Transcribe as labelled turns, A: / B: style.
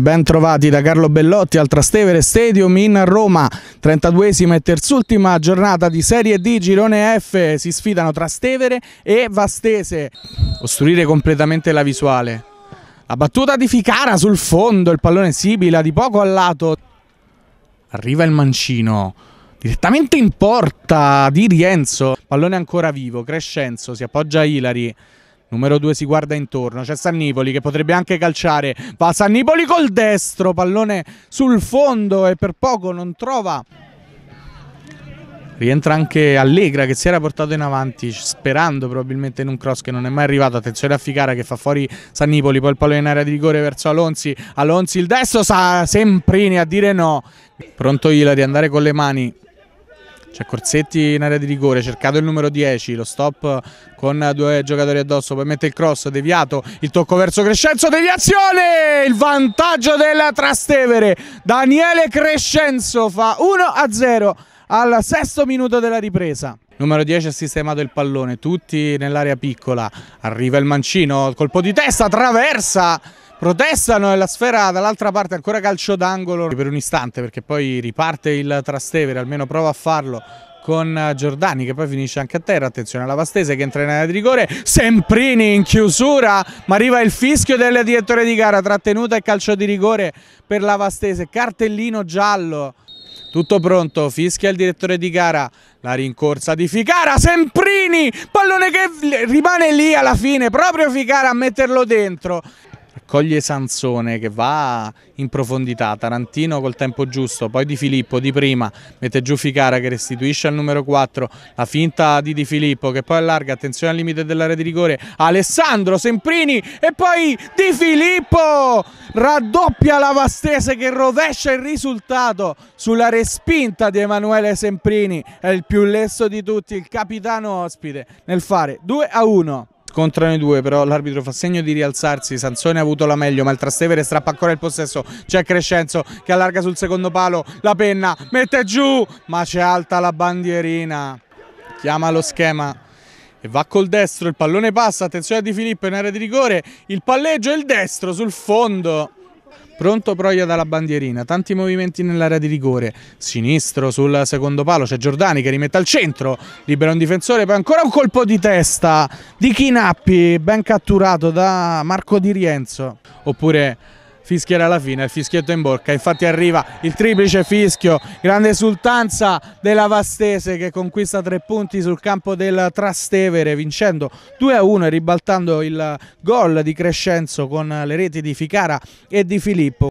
A: Ben trovati da Carlo Bellotti al Trastevere Stadium in Roma, 32esima e terzultima giornata di Serie D, Girone F, si sfidano Trastevere e Vastese. Costruire completamente la visuale. La battuta di Ficara sul fondo, il pallone sibila di poco al lato. Arriva il mancino, direttamente in porta di Rienzo, pallone ancora vivo, Crescenzo, si appoggia a Ilari. Numero 2 si guarda intorno. C'è Sannivoli che potrebbe anche calciare. Va Sannivoli col destro. Pallone sul fondo e per poco non trova. Rientra anche Allegra che si era portato in avanti sperando probabilmente in un cross che non è mai arrivato. Attenzione a Ficara che fa fuori Sannipoli, poi il pallone in area di rigore verso Alonzi. Alonzi il destro sa Semprini a dire no. Pronto Ilari, andare con le mani c'è cioè, Corsetti in area di rigore, cercato il numero 10, lo stop con due giocatori addosso, poi mette il cross, deviato, il tocco verso Crescenzo, deviazione! Il vantaggio della Trastevere, Daniele Crescenzo fa 1-0 al sesto minuto della ripresa. Numero 10 ha sistemato il pallone, tutti nell'area piccola, arriva il mancino, colpo di testa, traversa protestano e la sfera dall'altra parte ancora calcio d'angolo per un istante perché poi riparte il Trastevere, almeno prova a farlo con Giordani che poi finisce anche a terra, attenzione alla Vastese che entra in area di rigore, Semprini in chiusura, ma arriva il fischio del direttore di gara, trattenuta e calcio di rigore per la Vastese, cartellino giallo. Tutto pronto, fischia il direttore di gara, la rincorsa di Ficara, Semprini, pallone che rimane lì alla fine, proprio Ficara a metterlo dentro coglie Sansone che va in profondità, Tarantino col tempo giusto, poi Di Filippo di prima, mette giù Ficara che restituisce al numero 4, la finta di Di Filippo che poi allarga, attenzione al limite dell'area di rigore, Alessandro Semprini e poi Di Filippo raddoppia la Vastese che rovescia il risultato sulla respinta di Emanuele Semprini, è il più lesso di tutti, il capitano ospite nel fare 2 a 1 scontrano i due però l'arbitro fa segno di rialzarsi Sanzone ha avuto la meglio ma il Trastevere strappa ancora il possesso c'è Crescenzo che allarga sul secondo palo la penna mette giù ma c'è alta la bandierina chiama lo schema e va col destro il pallone passa attenzione a Di Filippo in area di rigore il palleggio e il destro sul fondo Pronto Proia dalla bandierina, tanti movimenti nell'area di rigore, sinistro sul secondo palo, c'è Giordani che rimette al centro, libera un difensore, poi ancora un colpo di testa di Chinappi, ben catturato da Marco Di Rienzo. Oppure fischierà alla fine, il fischietto in bocca, infatti arriva il triplice fischio, grande esultanza della Vastese che conquista tre punti sul campo del Trastevere vincendo 2-1 e ribaltando il gol di Crescenzo con le reti di Ficara e di Filippo.